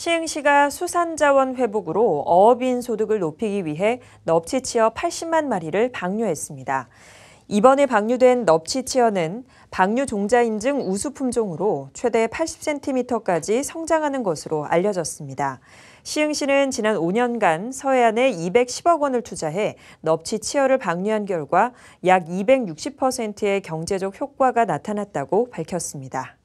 시흥시가 수산자원 회복으로 어업인 소득을 높이기 위해 넙치치어 80만 마리를 방류했습니다. 이번에 방류된 넙치치어는 방류 종자 인증 우수 품종으로 최대 80cm까지 성장하는 것으로 알려졌습니다. 시흥시는 지난 5년간 서해안에 210억 원을 투자해 넙치 치어를 방류한 결과 약 260%의 경제적 효과가 나타났다고 밝혔습니다.